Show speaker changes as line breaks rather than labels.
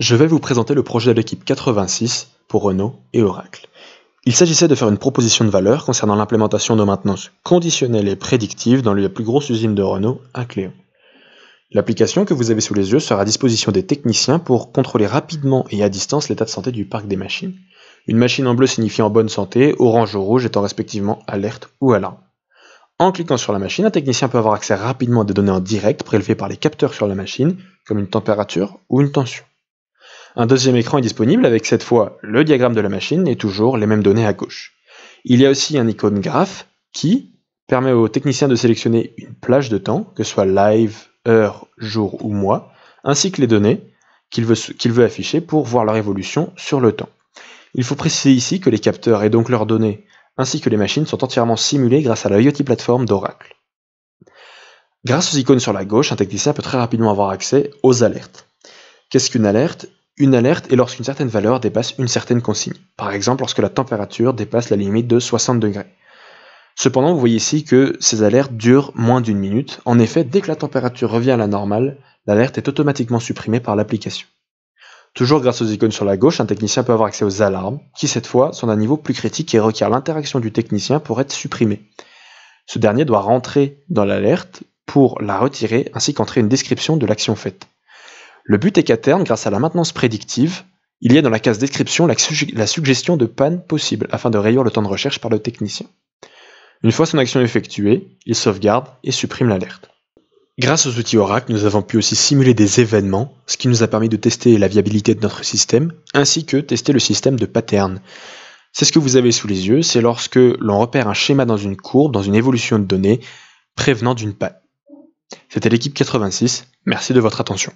Je vais vous présenter le projet de l'équipe 86 pour Renault et Oracle. Il s'agissait de faire une proposition de valeur concernant l'implémentation de maintenance conditionnelle et prédictive dans la plus grosse usine de Renault à Cléon. L'application que vous avez sous les yeux sera à disposition des techniciens pour contrôler rapidement et à distance l'état de santé du parc des machines. Une machine en bleu signifie en bonne santé, orange ou rouge étant respectivement alerte ou alarme. En cliquant sur la machine, un technicien peut avoir accès rapidement à des données en direct prélevées par les capteurs sur la machine, comme une température ou une tension. Un deuxième écran est disponible avec cette fois le diagramme de la machine et toujours les mêmes données à gauche. Il y a aussi un icône graphe qui permet au technicien de sélectionner une plage de temps, que ce soit live, heure, jour ou mois, ainsi que les données qu'il veut, veut afficher pour voir leur évolution sur le temps. Il faut préciser ici que les capteurs et donc leurs données ainsi que les machines sont entièrement simulées grâce à la IoT plateforme d'Oracle. Grâce aux icônes sur la gauche, un technicien peut très rapidement avoir accès aux alertes. Qu'est-ce qu'une alerte une alerte est lorsqu'une certaine valeur dépasse une certaine consigne, par exemple lorsque la température dépasse la limite de 60 degrés. Cependant, vous voyez ici que ces alertes durent moins d'une minute. En effet, dès que la température revient à la normale, l'alerte est automatiquement supprimée par l'application. Toujours grâce aux icônes sur la gauche, un technicien peut avoir accès aux alarmes, qui cette fois sont d'un niveau plus critique et requièrent l'interaction du technicien pour être supprimées. Ce dernier doit rentrer dans l'alerte pour la retirer ainsi qu'entrer une description de l'action faite. Le but est qu'à terme, grâce à la maintenance prédictive, il y a dans la case description la, la suggestion de panne possible afin de réduire le temps de recherche par le technicien. Une fois son action effectuée, il sauvegarde et supprime l'alerte. Grâce aux outils Oracle, nous avons pu aussi simuler des événements, ce qui nous a permis de tester la viabilité de notre système, ainsi que tester le système de pattern. C'est ce que vous avez sous les yeux, c'est lorsque l'on repère un schéma dans une courbe, dans une évolution de données, prévenant d'une panne. C'était l'équipe 86, merci de votre attention.